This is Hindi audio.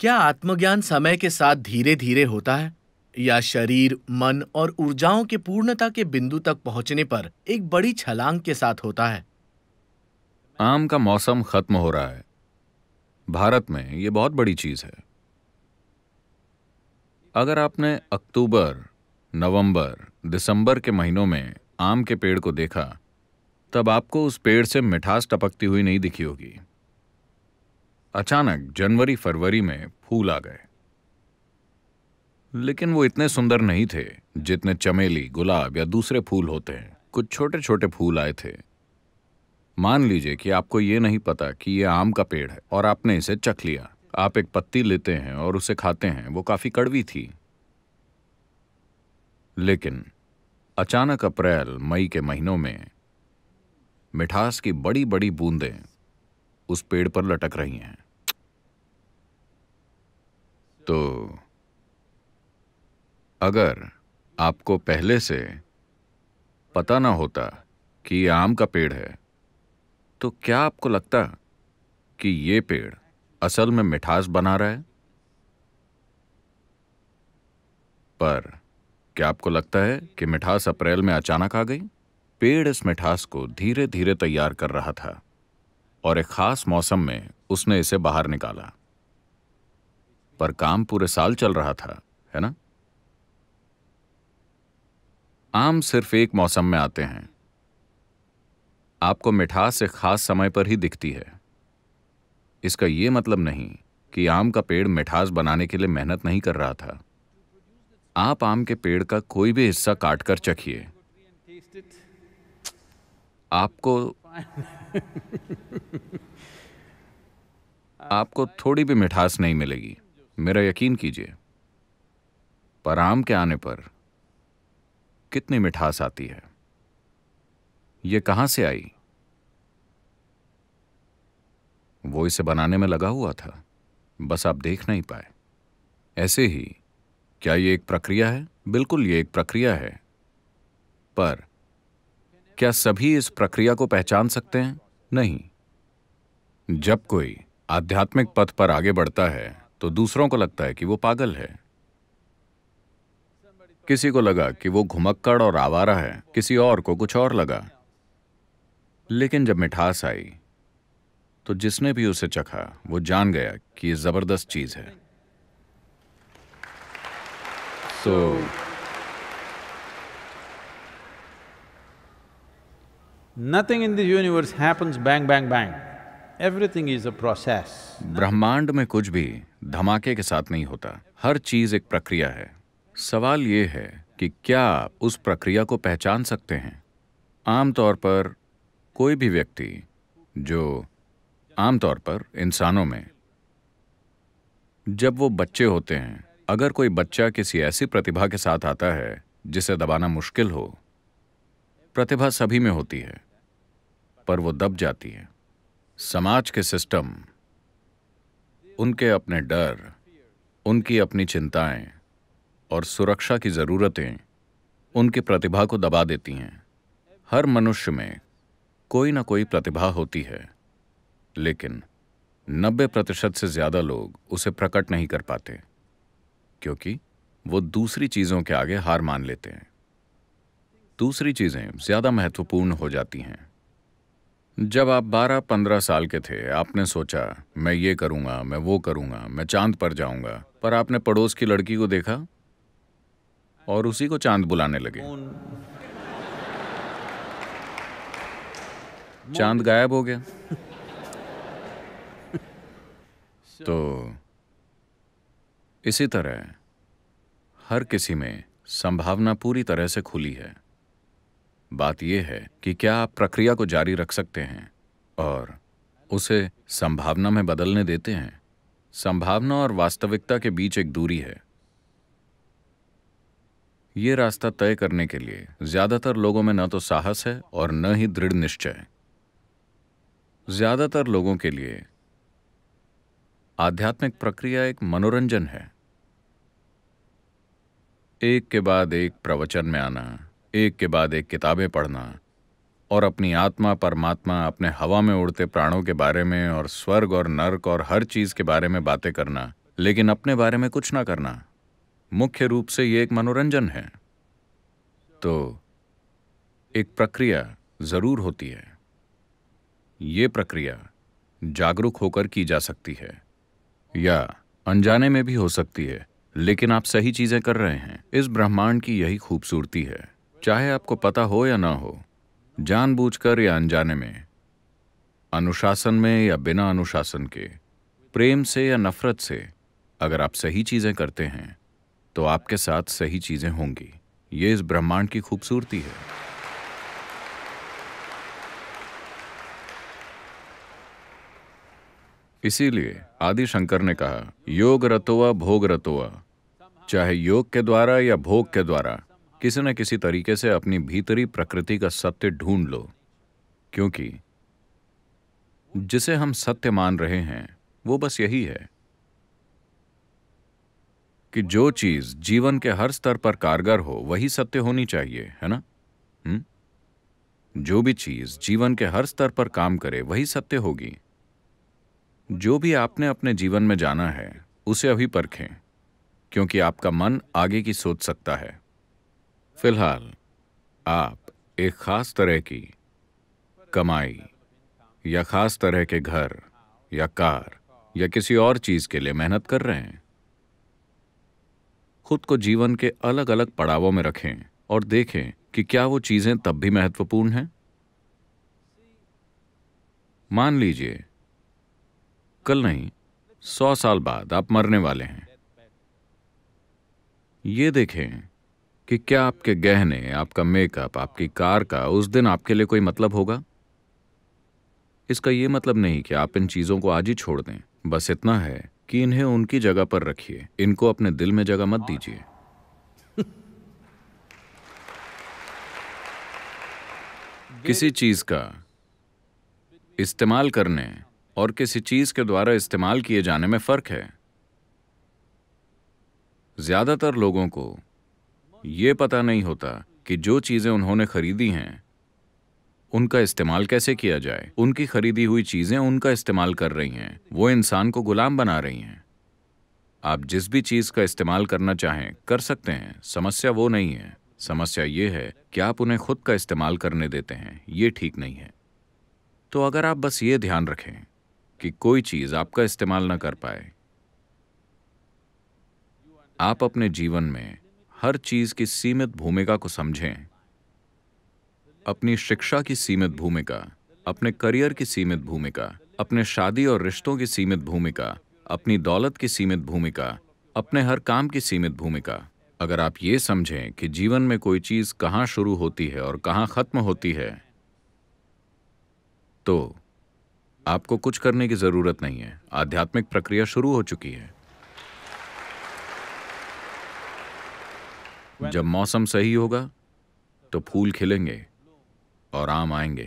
क्या आत्मज्ञान समय के साथ धीरे धीरे होता है या शरीर मन और ऊर्जाओं के पूर्णता के बिंदु तक पहुंचने पर एक बड़ी छलांग के साथ होता है आम का मौसम खत्म हो रहा है भारत में यह बहुत बड़ी चीज है अगर आपने अक्टूबर नवंबर, दिसंबर के महीनों में आम के पेड़ को देखा तब आपको उस पेड़ से मिठास टपकती हुई नहीं दिखी होगी अचानक जनवरी फरवरी में फूल आ गए लेकिन वो इतने सुंदर नहीं थे जितने चमेली गुलाब या दूसरे फूल होते हैं कुछ छोटे छोटे फूल आए थे मान लीजिए कि आपको ये नहीं पता कि ये आम का पेड़ है और आपने इसे चख लिया आप एक पत्ती लेते हैं और उसे खाते हैं वो काफी कड़वी थी लेकिन अचानक अप्रैल मई के महीनों में मिठास की बड़ी बड़ी बूंदें उस पेड़ पर लटक रही हैं तो अगर आपको पहले से पता ना होता कि ये आम का पेड़ है तो क्या आपको लगता कि ये पेड़ असल में मिठास बना रहा है पर क्या आपको लगता है कि मिठास अप्रैल में अचानक आ गई पेड़ इस मिठास को धीरे धीरे तैयार कर रहा था और एक खास मौसम में उसने इसे बाहर निकाला पर काम पूरे साल चल रहा था है ना आम सिर्फ एक मौसम में आते हैं आपको मिठास एक खास समय पर ही दिखती है इसका यह मतलब नहीं कि आम का पेड़ मिठास बनाने के लिए मेहनत नहीं कर रहा था आप आम के पेड़ का कोई भी हिस्सा काट कर चखिए आपको आपको थोड़ी भी मिठास नहीं मिलेगी मेरा यकीन कीजिए पर आम के आने पर कितनी मिठास आती है यह कहां से आई वो इसे बनाने में लगा हुआ था बस आप देख नहीं पाए ऐसे ही क्या यह एक प्रक्रिया है बिल्कुल ये एक प्रक्रिया है पर क्या सभी इस प्रक्रिया को पहचान सकते हैं नहीं जब कोई आध्यात्मिक पथ पर आगे बढ़ता है तो दूसरों को लगता है कि वो पागल है किसी को लगा कि वो घुमक्कड़ और आवारा है किसी और को कुछ और लगा लेकिन जब मिठास आई तो जिसने भी उसे चखा वो जान गया कि ये जबरदस्त चीज है तो nothing in this universe happens bang bang bang everything is a process ब्रह्मांड में कुछ भी धमाके के साथ नहीं होता हर चीज एक प्रक्रिया है सवाल ये है कि क्या आप उस प्रक्रिया को पहचान सकते हैं आमतौर पर कोई भी व्यक्ति जो आमतौर पर इंसानों में जब वो बच्चे होते हैं अगर कोई बच्चा किसी ऐसी प्रतिभा के साथ आता है जिसे दबाना मुश्किल हो प्रतिभा सभी में होती है पर वो दब जाती है समाज के सिस्टम उनके अपने डर उनकी अपनी चिंताएं और सुरक्षा की ज़रूरतें उनकी प्रतिभा को दबा देती हैं हर मनुष्य में कोई ना कोई प्रतिभा होती है लेकिन 90 प्रतिशत से ज़्यादा लोग उसे प्रकट नहीं कर पाते क्योंकि वो दूसरी चीज़ों के आगे हार मान लेते हैं दूसरी चीज़ें ज़्यादा महत्वपूर्ण हो जाती हैं जब आप 12-15 साल के थे आपने सोचा मैं ये करूंगा मैं वो करूंगा मैं चांद पर जाऊंगा पर आपने पड़ोस की लड़की को देखा और उसी को चांद बुलाने लगे चांद गायब हो गया तो इसी तरह हर किसी में संभावना पूरी तरह से खुली है बात यह है कि क्या आप प्रक्रिया को जारी रख सकते हैं और उसे संभावना में बदलने देते हैं संभावना और वास्तविकता के बीच एक दूरी है ये रास्ता तय करने के लिए ज्यादातर लोगों में न तो साहस है और न ही दृढ़ निश्चय ज्यादातर लोगों के लिए आध्यात्मिक प्रक्रिया एक मनोरंजन है एक के बाद एक प्रवचन में आना एक के बाद एक किताबें पढ़ना और अपनी आत्मा परमात्मा अपने हवा में उड़ते प्राणों के बारे में और स्वर्ग और नर्क और हर चीज़ के बारे में बातें करना लेकिन अपने बारे में कुछ ना करना मुख्य रूप से ये एक मनोरंजन है तो एक प्रक्रिया ज़रूर होती है ये प्रक्रिया जागरूक होकर की जा सकती है या अनजाने में भी हो सकती है लेकिन आप सही चीज़ें कर रहे हैं इस ब्रह्मांड की यही खूबसूरती है चाहे आपको पता हो या ना हो जानबूझकर या अनजाने में अनुशासन में या बिना अनुशासन के प्रेम से या नफरत से अगर आप सही चीज़ें करते हैं तो आपके साथ सही चीज़ें होंगी ये इस ब्रह्मांड की खूबसूरती है इसीलिए आदि शंकर ने कहा योग रतोवा भोग रतोवा चाहे योग के द्वारा या भोग के द्वारा किसी न किसी तरीके से अपनी भीतरी प्रकृति का सत्य ढूंढ लो क्योंकि जिसे हम सत्य मान रहे हैं वो बस यही है कि जो चीज जीवन के हर स्तर पर कारगर हो वही सत्य होनी चाहिए है ना हुँ? जो भी चीज जीवन के हर स्तर पर काम करे वही सत्य होगी जो भी आपने अपने जीवन में जाना है उसे अभी परखें क्योंकि आपका मन आगे की सोच सकता है फिलहाल आप एक खास तरह की कमाई या खास तरह के घर या कार या किसी और चीज के लिए मेहनत कर रहे हैं खुद को जीवन के अलग अलग पड़ावों में रखें और देखें कि क्या वो चीजें तब भी महत्वपूर्ण हैं मान लीजिए कल नहीं सौ साल बाद आप मरने वाले हैं ये देखें कि क्या आपके गहने आपका मेकअप आपकी कार का उस दिन आपके लिए कोई मतलब होगा इसका यह मतलब नहीं कि आप इन चीज़ों को आज ही छोड़ दें बस इतना है कि इन्हें उनकी जगह पर रखिए इनको अपने दिल में जगह मत दीजिए किसी चीज का इस्तेमाल करने और किसी चीज के द्वारा इस्तेमाल किए जाने में फर्क है ज्यादातर लोगों को ये पता नहीं होता कि जो चीज़ें उन्होंने खरीदी हैं उनका इस्तेमाल कैसे किया जाए उनकी खरीदी हुई चीज़ें उनका इस्तेमाल कर रही हैं वो इंसान को गुलाम बना रही हैं आप जिस भी चीज़ का इस्तेमाल करना चाहें कर सकते हैं समस्या वो नहीं है समस्या ये है कि आप उन्हें खुद का इस्तेमाल करने देते हैं ये ठीक नहीं है तो अगर आप बस ये ध्यान रखें कि कोई चीज़ आपका इस्तेमाल ना कर पाए आप अपने जीवन में हर चीज की सीमित भूमिका को समझें अपनी शिक्षा की सीमित भूमिका अपने करियर की सीमित भूमिका अपने शादी और रिश्तों की सीमित भूमिका अपनी दौलत की सीमित भूमिका अपने हर काम की सीमित भूमिका अगर आप ये समझें कि जीवन में कोई चीज कहां शुरू होती है और कहां खत्म होती है तो आपको कुछ करने की जरूरत नहीं है आध्यात्मिक प्रक्रिया शुरू हो चुकी है जब मौसम सही होगा तो फूल खिलेंगे और आम आएंगे